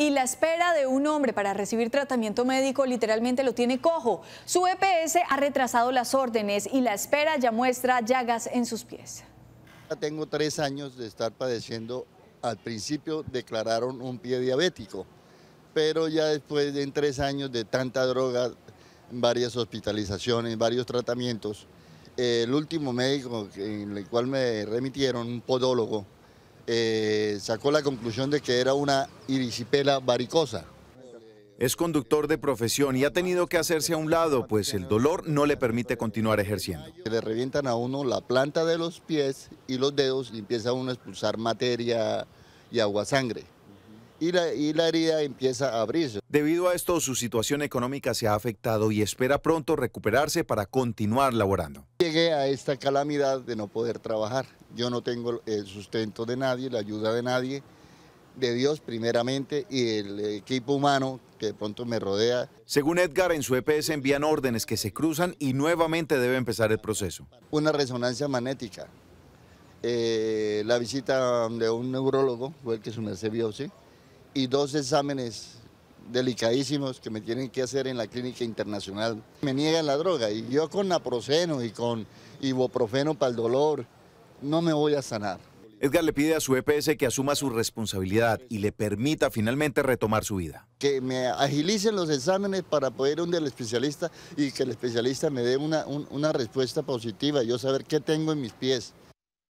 y la espera de un hombre para recibir tratamiento médico literalmente lo tiene cojo. Su EPS ha retrasado las órdenes y la espera ya muestra llagas en sus pies. tengo tres años de estar padeciendo. Al principio declararon un pie diabético, pero ya después de tres años de tanta droga, varias hospitalizaciones, varios tratamientos, el último médico en el cual me remitieron, un podólogo, eh, sacó la conclusión de que era una irisipela varicosa. Es conductor de profesión y ha tenido que hacerse a un lado, pues el dolor no le permite continuar ejerciendo. Le revientan a uno la planta de los pies y los dedos y empieza uno a expulsar materia y agua sangre. Y la, y la, herida empieza a abrirse. Debido a esto, su situación económica se ha afectado y espera pronto recuperarse para continuar laborando llegué a esta calamidad de no poder trabajar. Yo no tengo el sustento de nadie, la ayuda de nadie, de Dios primeramente y el equipo humano que de pronto me rodea. Según Edgar, en su EPS envían órdenes que se cruzan y nuevamente debe empezar el proceso. Una resonancia magnética. Eh, la visita de un neurólogo, fue el que su merced vio, y dos exámenes delicadísimos que me tienen que hacer en la clínica internacional. Me niegan la droga y yo con naproxeno y con ibuprofeno para el dolor no me voy a sanar. Edgar le pide a su EPS que asuma su responsabilidad y le permita finalmente retomar su vida. Que me agilicen los exámenes para poder ir donde especialista y que el especialista me dé una, una respuesta positiva, yo saber qué tengo en mis pies.